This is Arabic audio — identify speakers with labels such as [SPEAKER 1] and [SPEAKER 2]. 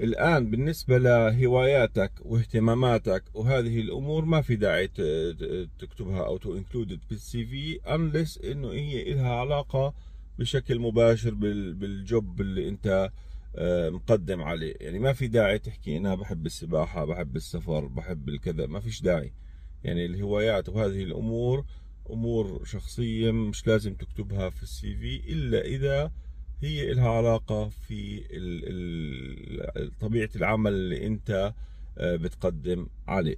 [SPEAKER 1] الآن بالنسبة لهواياتك واهتماماتك وهذه الأمور ما في داعي تكتبها أو تو انكلودد بالسي في أنلس إنه هي إلها علاقة بشكل مباشر بالجوب اللي أنت آه، مقدم عليه يعني ما في داعي تحكي أنا بحب السباحة بحب السفر بحب الكذا ما فيش داعي يعني الهوايات وهذه الأمور أمور شخصية مش لازم تكتبها في السي في إلا إذا هي إلها علاقة في ال ال طبيعه العمل اللي انت آه، بتقدم عليه